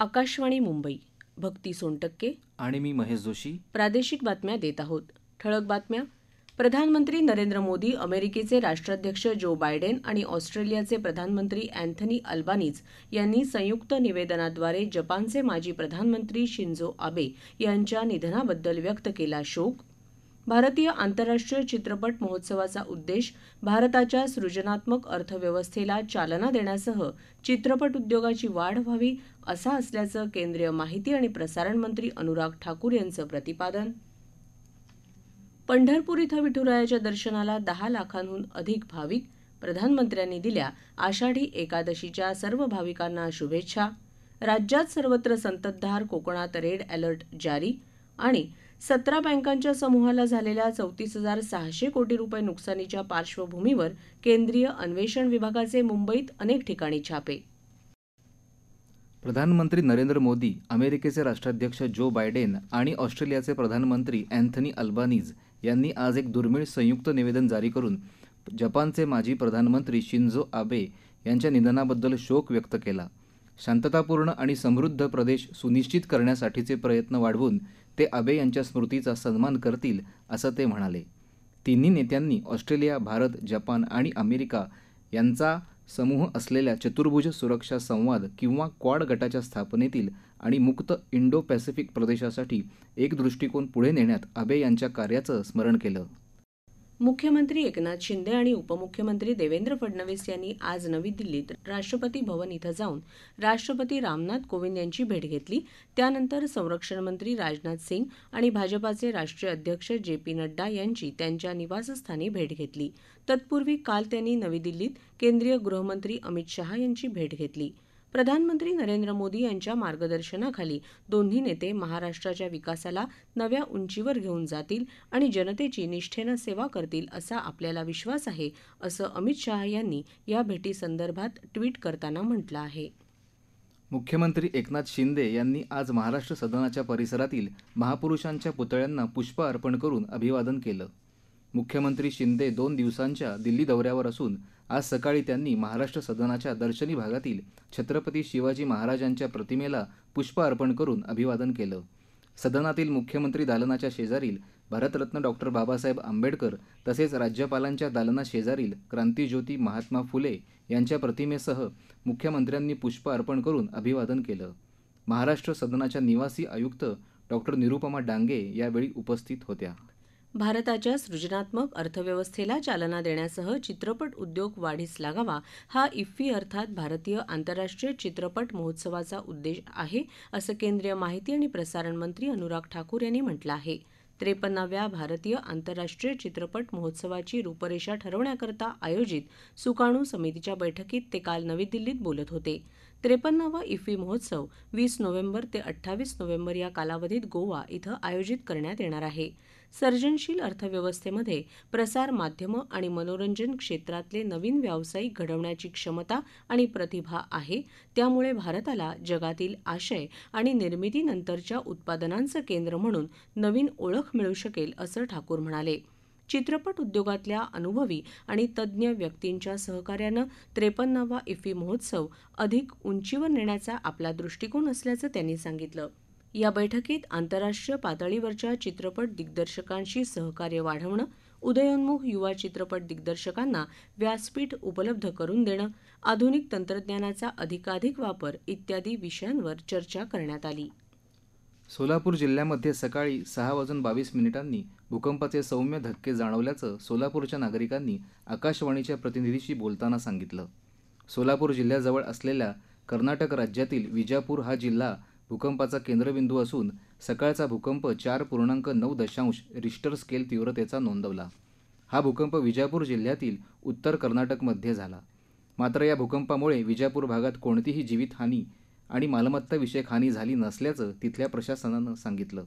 आकाशवाणी मुंबई भक्ती सोनटक्के आणि मी महेश जोशी प्रादेशिक बातम्या देत आहोत ठळक बातम्या प्रधानमंत्री नरेंद्र मोदी अमेरिकेचे राष्ट्राध्यक्ष जो बायडेन आणि ऑस्ट्रेलियाचे प्रधानमंत्री अँथनी अल्बानीज यांनी संयुक्त निवेदनाद्वारे जपानचे माजी प्रधानमंत्री शिंझो आबे यांच्या निधनाबद्दल व्यक्त केला शोक भारतीय आंतरराष्ट्रीय चित्रपट महोत्सवाचा उद्देश भारताच्या सृजनात्मक अर्थव्यवस्थेला चालना देण्यासह चित्रपट उद्योगाची वाढ व्हावी असा असल्याचं केंद्रीय माहिती आणि प्रसारण मंत्री अनुराग ठाकूर यांचं प्रतिपादन पंढरपूर इथं विठुरायाच्या दर्शनाला दहा लाखांहून अधिक भाविक प्रधानमंत्र्यांनी दिल्या आषाढी एकादशीच्या सर्व भाविकांना शुभेच्छा राज्यात सर्वत्र संततधार कोकणात रेड अलर्ट जारी आणि सतरा बँकांच्या समूहाला झालेल्या चौतीस हजार सहाशे कोटी रुपये नुकसानीच्या पार्श्वभूमीवर केंद्रीय अन्वेषण विभागाचे मुंबईत अनेक ठिकाणी छापे प्रधानमंत्री नरेंद्र मोदी अमेरिकेचे राष्ट्राध्यक्ष जो बायडेन आणि ऑस्ट्रेलियाचे प्रधानमंत्री अँथनी अल्बानीज यांनी आज एक दुर्मिळ संयुक्त निवेदन जारी करून जपानचे माजी प्रधानमंत्री शिंजो आबे यांच्या निधनाबद्दल शोक व्यक्त केला शांततापूर्ण आणि समृद्ध प्रदेश सुनिश्चित करण्यासाठीचे प्रयत्न वाढवून ते आबे यांच्या स्मृतीचा सन्मान करतील असं ते म्हणाले तिन्ही नेत्यांनी ऑस्ट्रेलिया भारत जपान आणि अमेरिका यांचा समूह असलेल्या चतुर्भुज सुरक्षा संवाद किंवा क्वाड गटाच्या स्थापनेतील आणि मुक्त इंडो पॅसिफिक प्रदेशासाठी एक दृष्टिकोन पुढे नेण्यात आबे यांच्या कार्याचं स्मरण केलं मुख्यमंत्री एकनाथ शिंदे आणि उपमुख्यमंत्री देवेंद्र फडणवीस यांनी आज नवी दिल्लीत राष्ट्रपती भवन इथं जाऊन राष्ट्रपती रामनाथ कोविंद यांची भेट घेतली त्यानंतर संरक्षण मंत्री राजनाथ सिंग आणि भाजपाचे राष्ट्रीय अध्यक्ष जे पी नड्डा यांची त्यांच्या निवासस्थानी भेट घेतली तत्पूर्वी काल त्यांनी नवी दिल्लीत केंद्रीय गृहमंत्री अमित शहा यांची भेट घेतली प्रधानमंत्री नरेंद्र मोदी यांच्या मार्गदर्शनाखाली दोन्ही नेते महाराष्ट्राच्या विकासाला नव्या उंचीवर घेऊन जातील आणि जनतेची निष्ठेनं सेवा करतील असा आपल्याला विश्वास आहे असं अमित शहा यांनी या भेटीसंदर्भात ट्विट करताना म्हटलं आहे मुख्यमंत्री एकनाथ शिंदे यांनी आज महाराष्ट्र सदनाच्या परिसरातील महापुरुषांच्या पुतळ्यांना पुष्प अर्पण करून अभिवादन केलं मुख्यमंत्री शिंदे दोन दिवसांच्या दिल्ली दौऱ्यावर असून आज सकाळी त्यांनी महाराष्ट्र सदनाच्या दर्शनी भागातील छत्रपती शिवाजी महाराजांच्या प्रतिमेला पुष्प अर्पण करून अभिवादन केलं सदनातील मुख्यमंत्री दालनाच्या शेजारील भारतरत्न डॉक्टर बाबासाहेब आंबेडकर तसेच राज्यपालांच्या दालनाशेजारील शेजारील क्रांतीज्योती महात्मा फुले यांच्या प्रतिमेसह मुख्यमंत्र्यांनी पुष्प अर्पण करून अभिवादन केलं महाराष्ट्र सदनाच्या निवासी आयुक्त डॉक्टर निरुपमा डांगे यावेळी उपस्थित होत्या भारताच्या सृजनात्मक अर्थव्यवस्थेला चालना देण्यासह चित्रपट उद्योग वाढीस लागावा हा इफ्फी अर्थात भारतीय आंतरराष्ट्रीय चित्रपट महोत्सवाचा उद्देश आहे असं केंद्रीय माहिती आणि प्रसारण मंत्री अनुराग ठाकूर यांनी म्हटलं आहे त्रेपन्नाव्या भारतीय आंतरराष्ट्रीय चित्रपट महोत्सवाची रूपरेषा ठरवण्याकरता आयोजित सुकाणू समितीच्या बैठकीत ते काल नवी दिल्लीत बोलत होते त्रेपन्नावा इफ्फी महोत्सव वीस नोव्हेंबर ते अठ्ठावीस नोव्हेंबर या कालावधीत गोवा इथं आयोजित करण्यात येणार आहे सर्जनशील अर्थव्यवस्थेमध्ये प्रसार माध्यमं आणि मनोरंजन क्षेत्रातले नवीन व्यावसायिक घडवण्याची क्षमता आणि प्रतिभा आहे त्यामुळे भारताला जगातील आशय आणि निर्मितीनंतरच्या उत्पादनांचं केंद्र म्हणून नवीन ओळख मिळू शकेल असं ठाकूर म्हणाले चित्रपट उद्योगातल्या अनुभवी आणि तज्ज्ञ व्यक्तींच्या सहकार्यानं त्रेपन्नावा इफ्फी महोत्सव अधिक उंचीवर नेण्याचा आपला दृष्टिकोन असल्याचं त्यांनी सांगितलं या बैठकीत आंतरराष्ट्रीय पातळीवरच्या चित्रपट दिग्दर्शकांशी सहकार्य वाढवणं उदयोन्मुख युवा चित्रपट दिग्दर्शकांना व्यासपीठ उपलब्ध करून देणं आधुनिक तंत्रज्ञानाचा अधिकाधिक वापर इत्यादी विषयांवर चर्चा करण्यात आली सोलापूर जिल्ह्यामध्ये सकाळी सहा वाजून बावीस मिनिटांनी भूकंपाचे सौम्य धक्के जाणवल्याचं सोलापूरच्या नागरिकांनी आकाशवाणीच्या प्रतिनिधीशी बोलताना सांगितलं सोलापूर जिल्ह्याजवळ असलेल्या कर्नाटक राज्यातील विजापूर हा जिल्हा भूकंपाचा केंद्रबिंदू असून सकाळचा भूकंप चार पूर्णांक नऊ दशांश रिश्टर स्केल तीव्रतेचा नोंदवला हा भूकंप विजापूर जिल्ह्यातील उत्तर कर्नाटकमध्ये झाला मात्र या भूकंपामुळे विजापूर भागात कोणतीही जीवितहानी आणि मालमत्ता विषयक हानी झाली नसल्याचं तिथल्या प्रशासनानं सांगितलं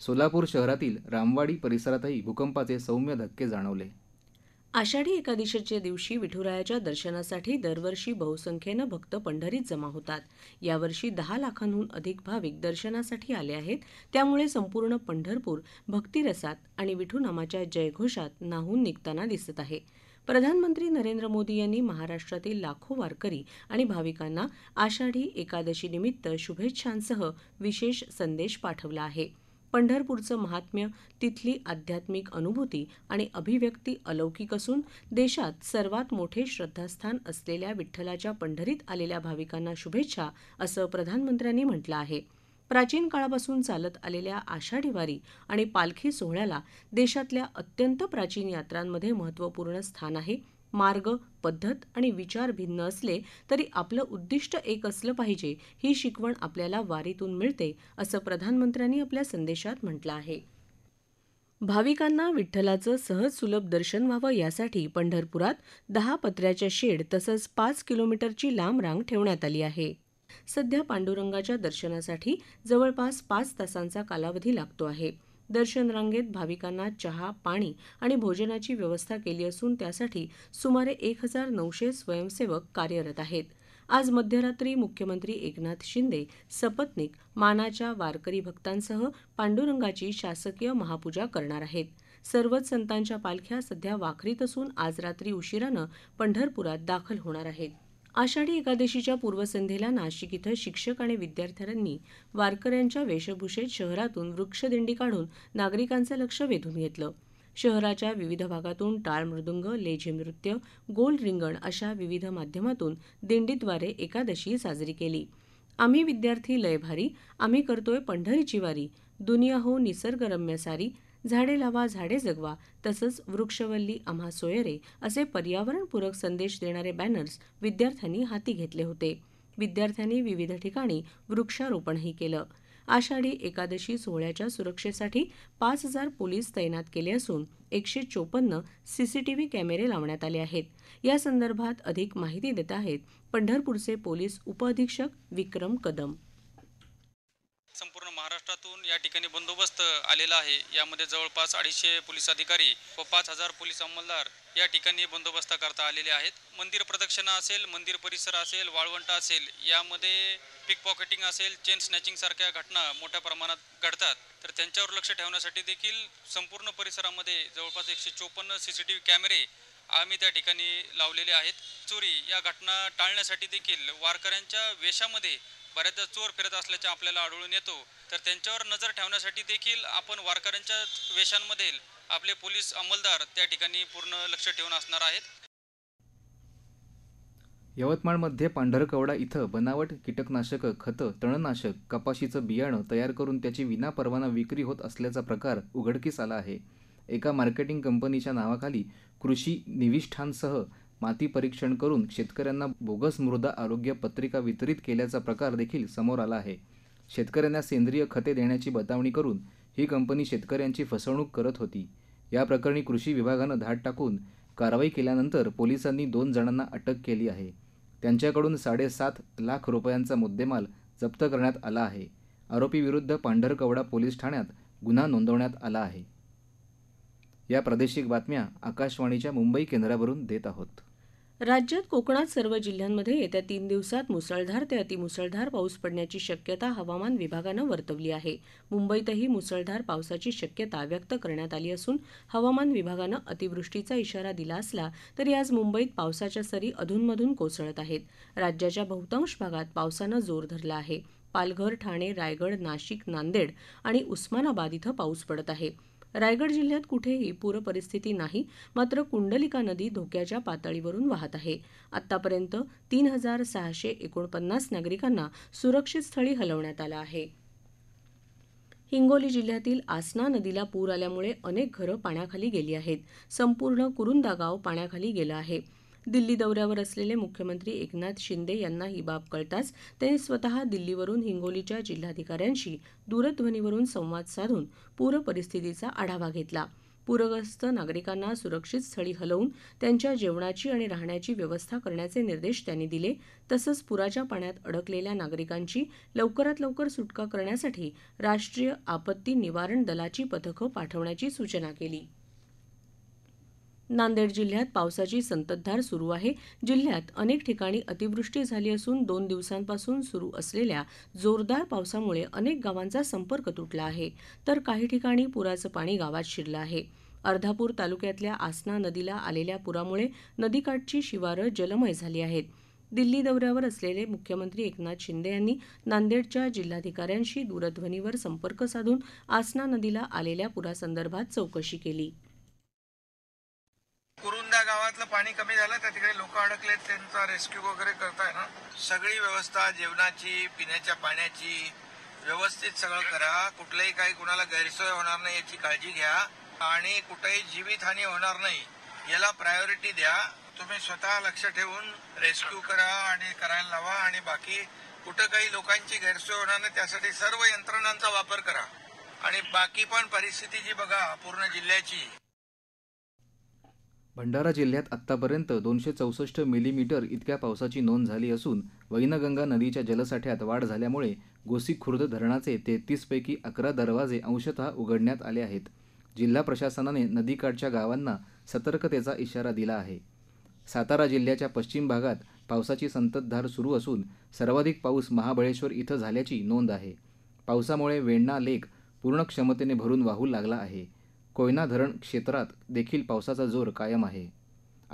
सोलापूर शहरातील रामवाडी परिसरातही भूकंपाचे सौम्य धक्के जाणवले आषाढी एकादशीच्या दिवशी विठुरायाच्या दर्शनासाठी दरवर्षी बहुसंख्येनं भक्त पंढरीत जमा होतात यावर्षी दहा लाखांहून अधिक भाविक दर्शनासाठी आले आहेत त्यामुळे संपूर्ण पंढरपूर भक्तिरसात आणि विठुनामाच्या जयघोषात नाहून निघताना दिसत आहे प्रधानमंत्री नरेंद्र मोदी यांनी महाराष्ट्रातील लाखो वारकरी आणि भाविकांना आषाढी एकादशीनिमित्त शुभेच्छांसह विशेष संदेश पाठवला आहे पंढरपूरचं महात्म्य तिथली आध्यात्मिक अनुभूती आणि अभिव्यक्ती अलौकिक असून देशात सर्वात मोठे श्रद्धास्थान असलेल्या विठ्ठलाच्या पंढरीत आलेल्या भाविकांना शुभेच्छा असं प्रधानमंत्र्यांनी म्हटलं आहे प्राचीन काळापासून चालत आलेल्या आषाढी वारी आणि पालखी सोहळ्याला देशातल्या अत्यंत प्राचीन यात्रांमध्ये महत्त्वपूर्ण स्थान आहे मार्ग पद्धत आणि विचार भिन्न असले तरी आपलं उद्दिष्ट एक असलं पाहिजे ही शिकवण आपल्याला वारीतून मिळते असं प्रधानमंत्र्यांनी आपल्या संदेशात म्हटलं आहे भाविकांना विठ्ठलाचं सहज सुलभ दर्शन व्हावं यासाठी पंढरपुरात दहा पत्र्याच्या शेड तसंच पाच किलोमीटरची लांब रांग ठेवण्यात आली आहे सध्या पांडुरंगाच्या दर्शनासाठी जवळपास पाच तासांचा कालावधी लागतो आहे दर्शन रांगेत भाविकांना चहा पाणी आणि भोजनाची व्यवस्था केली असून त्यासाठी सुमारे एक हजार नऊशे स्वयंसेवक कार्यरत आहेत आज मध्यरात्री मुख्यमंत्री एकनाथ शिंदे सपत्नीक मानाच्या वारकरी भक्तांसह पांडुरंगाची शासकीय महापूजा करणार आहेत सर्वच संतांच्या पालख्या सध्या वाखरीत असून आज रात्री उशिरानं पंढरपुरात दाखल होणार आहेत आषाढी एकादशीच्या पूर्वसंध्येला नाशिक इथं शिक्षक आणि विद्यार्थ्यांनी वारकऱ्यांच्या वेशभूषेत शहरातून वृक्षदिंडी काढून नागरिकांचं लक्ष वेधून घेतलं शहराच्या विविध भागातून टाळ मृदुंग लेझी नृत्य गोल रिंगण अशा विविध माध्यमातून दिंडीद्वारे एकादशी साजरी केली आम्ही विद्यार्थी लयभारी आम्ही करतोय पंढरीची वारी दुनिया हो निसर्गरम्य सारी झाडे लावा झाडे जगवा तसंच वृक्षवल्ली आम्हा सोयरे असे पर्यावरणपूरक संदेश देणारे बॅनर्स विद्यार्थ्यांनी हाती घेतले होते विद्यार्थ्यांनी विविध ठिकाणी वृक्षारोपणही केलं आषाढी एकादशी सोहळ्याच्या सुरक्षेसाठी पाच हजार पोलीस तैनात केले असून एकशे चोपन्न सीसीटीव्ही कॅमेरे लावण्यात आले आहेत या संदर्भात अधिक माहिती देत आहेत पंढरपूरचे पोलीस उपअधीक्षक विक्रम कदम महाराष्ट्रातून या ठिकाणी बंदोबस्त आलेला आहे यामध्ये जवळपास अडीचशे पोलीस अधिकारी व पाच हजार पोलीस अंमलदार या ठिकाणी करता आलेले आहेत मंदिर प्रदक्षिणा असेल मंदिर परिसर असेल वाळवंटा असेल यामध्ये पिक पॉकेटिंग असेल चेन सारख्या घटना मोठ्या प्रमाणात घडतात तर त्यांच्यावर लक्ष ठेवण्यासाठी देखील संपूर्ण परिसरामध्ये जवळपास एकशे चोपन्न सी सी टी व्ही कॅमेरे आम्ही त्या ठिकाणी लावलेले आहेत चोरी या घटना टाळण्यासाठी देखील वारकऱ्यांच्या वेशामध्ये बऱ्याचदा चोर फिरत असल्याचे आपल्याला आढळून येतो तर त्यांच्यावर नजर ठेवण्यासाठी देखील आपण वारकऱ्यांच्या वेशांमध्ये आपले पोलीस अंमलदार त्या ठिकाणी पूर्ण लक्ष ठेवून असणार आहेत यवतमाळमध्ये पांढरकवडा इथं बनावट कीटकनाशकं खतं तणनाशक कपाशीचं बियाणं तयार करून त्याची विनापरवाना विक्री होत असल्याचा प्रकार उघडकीस आला आहे एका मार्केटिंग कंपनीच्या नावाखाली कृषी निविष्ठांसह माती परीक्षण करून शेतकऱ्यांना बोगस मृदा आरोग्य पत्रिका वितरित केल्याचा प्रकार देखील समोर आला आहे शेतकऱ्यांना सेंद्रिय खते देण्याची बतावणी करून ही कंपनी शेतकऱ्यांची फसवणूक करत होती या प्रकरणी कृषी विभागानं धाड टाकून कारवाई केल्यानंतर पोलिसांनी दोन जणांना अटक केली आहे त्यांच्याकडून साडेसात लाख रुपयांचा मुद्देमाल जप्त करण्यात आला आहे आरोपीविरुद्ध पांढरकवडा पोलीस ठाण्यात गुन्हा नोंदवण्यात आला आहे या प्रादेशिक बातम्या आकाशवाणीच्या मुंबई केंद्रावरून देत आहोत राज्यात कोकणात सर्व जिल्ह्यांमध्ये येत्या तीन दिवसात मुसळधार ते अतिमुसळधार पाऊस पडण्याची शक्यता हवामान विभागानं वर्तवली आहे मुंबईतही मुसळधार पावसाची शक्यता व्यक्त करण्यात आली असून हवामान विभागानं अतिवृष्टीचा इशारा दिला असला तरी आज मुंबईत पावसाच्या सरी अधूनमधून कोसळत आहेत राज्याच्या बहुतांश भागात पावसानं जोर धरला आहे पालघर ठाणे रायगड नाशिक नांदेड आणि उस्मानाबाद इथं पाऊस पडत आहे रायगड जिल्ह्यात कुठेही पूरपरिस्थिती नाही मात्र कुंडलिका नदी धोक्याच्या पातळीवरून वाहत आहे आतापर्यंत तीन हजार सहाशे एकोणपन्नास नागरिकांना सुरक्षित स्थळी हलवण्यात आलं आहे हिंगोली जिल्ह्यातील आसना नदीला पूर आल्यामुळे अनेक घरं पाण्याखाली गेली आहेत संपूर्ण कुरुंदा गाव पाण्याखाली गेलं आहे दिल्ली दौऱ्यावर असलेले मुख्यमंत्री एकनाथ शिंदे यांना ही बाब कळताच ते स्वतः दिल्लीवरून हिंगोलीच्या जिल्हाधिकाऱ्यांशी दूरध्वनीवरून संवाद साधून पूरपरिस्थितीचा आढावा घेतला पूरग्रस्त नागरिकांना सुरक्षित स्थळी हलवून त्यांच्या जेवणाची आणि राहण्याची व्यवस्था करण्याचे निर्देश त्यांनी दिले तसंच पुराच्या पाण्यात अडकलेल्या नागरिकांची लवकरात लवकर सुटका करण्यासाठी राष्ट्रीय आपत्ती निवारण दलाची पथकं पाठवण्याची सूचना केली नांदेड जिल्ह्यात पावसाची संततधार सुरू आहे जिल्ह्यात अनेक ठिकाणी अतिवृष्टी झाली असून दोन दिवसांपासून सुरू असलेल्या जोरदार पावसामुळे अनेक गावांचा संपर्क तुटला आहे तर काही ठिकाणी पुराचं पाणी गावात शिरलं आहे अर्धापूर तालुक्यातल्या आसना नदीला आलेल्या पुरामुळे नदीकाठची शिवारं जलमय झाली आहेत दिल्ली दौऱ्यावर असलेले मुख्यमंत्री एकनाथ शिंदे यांनी नांदेडच्या जिल्हाधिकाऱ्यांशी दूरध्वनीवर संपर्क साधून आसना नदीला आलेल्या पुरासंदर्भात चौकशी केली धरणातलं पाणी कमी झालं त्या तिकडे लोक अडकले त्यांचा रेस्क्यू वगैरे करताय ना सगळी व्यवस्था जेवणाची पिण्याच्या पाण्याची व्यवस्थित सगळं करा कुठलंही काही कुणाला गैरसोय होणार नाही याची काळजी घ्या आणि कुठेही जीवितहानी होणार नाही याला प्रायोरिटी द्या तुम्ही स्वतः लक्ष ठेवून रेस्क्यू करा आणि करायला लावा आणि बाकी कुठं काही लोकांची गैरसोय होणार नाही त्यासाठी सर्व यंत्रणांचा वापर करा आणि बाकी पण परिस्थिती जी बघा पूर्ण जिल्ह्याची भंडारा जिल्ह्यात आत्तापर्यंत दोनशे चौसष्ट मिलीमीटर इतक्या पावसाची नोंद झाली असून वैनगंगा नदीच्या जलसाठ्यात वाढ झाल्यामुळे गोसीखुर्द धरणाचे तेहतीसपैकी अकरा दरवाजे अंशतः उघडण्यात आले आहेत जिल्हा प्रशासनाने नदीकाठच्या गावांना सतर्कतेचा इशारा दिला आहे सातारा जिल्ह्याच्या पश्चिम भागात पावसाची संततधार सुरू असून सर्वाधिक पाऊस महाबळेश्वर इथं झाल्याची नोंद आहे पावसामुळे वेण्णा लेक पूर्ण क्षमतेने भरून वाहू लागला आहे कोयना धरण क्षेत्रात देखील पावसाचा जोर कायम आहे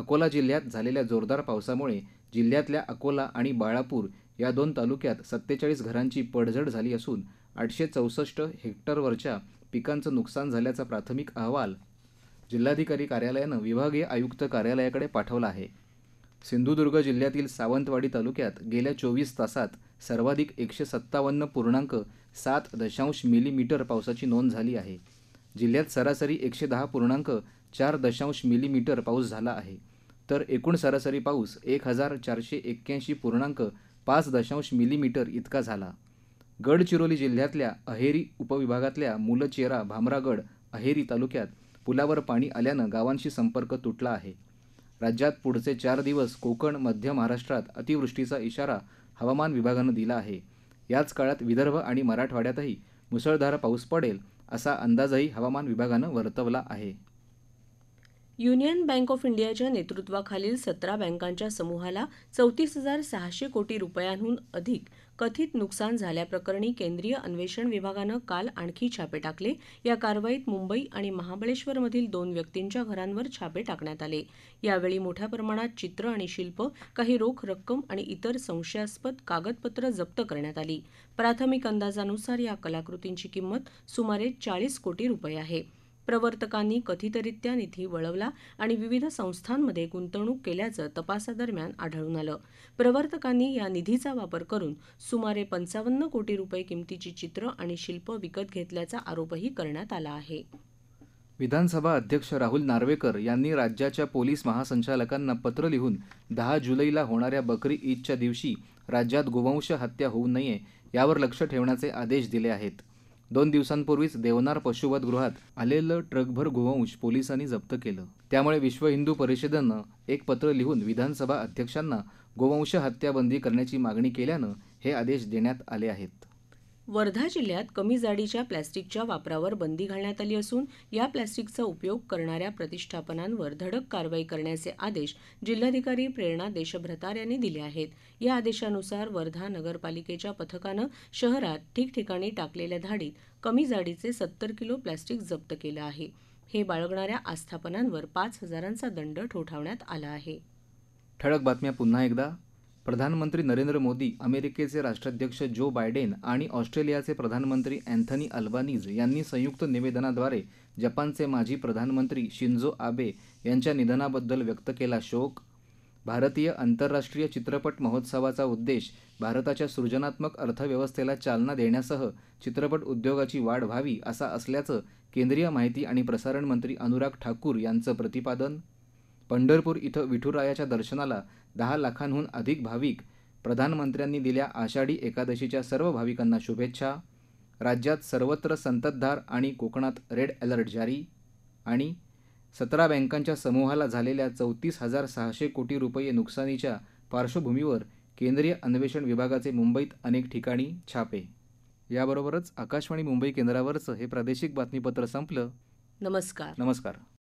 अकोला जिल्ह्यात झालेल्या जोरदार पावसामुळे जिल्ह्यातल्या अकोला आणि बाळापूर या दोन तालुक्यात सत्तेचाळीस घरांची पडझड झाली असून आठशे चौसष्ट हेक्टरवरच्या पिकांचं नुकसान झाल्याचा प्राथमिक अहवाल जिल्हाधिकारी कार्यालयानं विभागीय आयुक्त कार्यालयाकडे पाठवला आहे सिंधुदुर्ग जिल्ह्यातील सावंतवाडी तालुक्यात गेल्या चोवीस तासात सर्वाधिक एकशे सत्तावन्न पूर्णांक सात दशांश मिलीमीटर पावसाची नोंद झाली आहे जिल्ह्यात सरासरी एकशे दहा पूर्णांक चार दशांश मिलीमीटर पाऊस झाला आहे तर एकूण सरासरी पाऊस एक हजार चारशे एक्क्याऐंशी पूर्णांक पाच दशांश मिलीमीटर इतका झाला गडचिरोली जिल्ह्यातल्या अहेरी उपविभागातल्या मुलचेरा भामरागड अहेरी तालुक्यात पुलावर पाणी आल्यानं गावांशी संपर्क तुटला आहे राज्यात पुढचे चार दिवस कोकण मध्य महाराष्ट्रात अतिवृष्टीचा इशारा हवामान विभागानं दिला आहे याच काळात विदर्भ आणि मराठवाड्यातही मुसळधार पाऊस पडेल असा अंदाजही हवामान विभागानं वर्तवला आहे युनियन बँक ऑफ इंडियाच्या नेतृत्वाखालील सतरा बँकांच्या समूहाला चौतीस हजार सहाशे कोटी रुपयांहून अधिक कथित नुकसान झाल्याप्रकरणी केंद्रीय अन्वेषण विभागानं काल आणखी छापे टाकले या कारवाईत मुंबई आणि महाबळेश्वरमधील दोन व्यक्तींच्या घरांवर छापे टाकण्यात आले यावेळी मोठ्या प्रमाणात चित्र आणि शिल्प काही रोख रक्कम आणि इतर संशयास्पद कागदपत्र जप्त करण्यात आली प्राथमिक अंदाजानुसार या कलाकृतींची किंमत सुमारे चाळीस कोटी रुपये आहे प्रवर्तकांनी कथितरित्या निधी वळवला आणि विविध संस्थांमध्ये गुंतवणूक केल्याचं तपासादरम्यान आढळून आलं प्रवर्तकांनी या निधीचा वापर करून सुमारे पंचावन्न कोटी रुपये किमतीची चित्र आणि शिल्प विकत घेतल्याचा आरोपही करण्यात आला आहे विधानसभा अध्यक्ष राहुल नार्वेकर यांनी राज्याच्या पोलीस महासंचालकांना पत्र लिहून दहा जुलैला होणाऱ्या बकरी ईदच्या दिवशी राज्यात गोवंश हत्या होऊ नये यावर लक्ष ठेवण्याचे आदेश दिले आहेत दोन दिवसांपूर्वीच देवनार पशुवध गृहात आलेलं ट्रकभर गोवंश पोलिसांनी जप्त केलं त्यामुळे विश्व हिंदू परिषदेनं एक पत्र लिहून विधानसभा अध्यक्षांना गोवंश हत्याबंदी करण्याची मागणी केल्यानं हे आदेश देण्यात आले आहेत वर्धा जिल्ह्यात कमी जाडीच्या प्लॅस्टिकच्या वापरावर बंदी घालण्यात आली असून या प्लॅस्टिकचा उपयोग करणाऱ्या प्रतिष्ठापनांवर धडक कारवाई करण्याचे आदेश जिल्हाधिकारी प्रेरणा देशभ्रतार यांनी दिले आहेत या आदेशानुसार वर्धा नगरपालिकेच्या पथकानं शहरात ठिकठिकाणी टाकलेल्या धाडीत कमी जाडीचे सत्तर किलो प्लॅस्टिक जप्त केलं आहे हे बाळगणाऱ्या आस्थापनांवर पाच हजारांचा दंड ठोठावण्यात आला आहे ठळक बातम्या पुन्हा एकदा प्रधानमंत्री नरेंद्र मोदी अमेरिकेचे राष्ट्राध्यक्ष जो बायडेन आणि ऑस्ट्रेलियाचे प्रधानमंत्री अँथनी अल्बानीज यांनी संयुक्त निवेदनाद्वारे जपानचे माजी प्रधानमंत्री शिंझो आबे यांच्या निधनाबद्दल व्यक्त केला शोक भारतीय आंतरराष्ट्रीय चित्रपट महोत्सवाचा उद्देश भारताच्या सृजनात्मक अर्थव्यवस्थेला चालना देण्यासह चित्रपट उद्योगाची वाढ व्हावी असा असल्याचं केंद्रीय माहिती आणि प्रसारण मंत्री अनुराग ठाकूर यांचं प्रतिपादन पंढरपूर इथं विठुरायाच्या दर्शनाला दहा लाखांहून अधिक भाविक प्रधानमंत्र्यांनी दिल्या आषाढी एकादशीच्या सर्व भाविकांना शुभेच्छा राज्यात सर्वत्र संततधार आणि कोकणात रेड अलर्ट जारी आणि सतरा बँकांच्या समूहाला झालेल्या चौतीस हजार सहाशे कोटी रुपये नुकसानीच्या पार्श्वभूमीवर केंद्रीय अन्वेषण विभागाचे मुंबईत अनेक ठिकाणी छापे याबरोबरच आकाशवाणी मुंबई केंद्रावरचं हे प्रादेशिक बातमीपत्र संपलं नमस्कार नमस्कार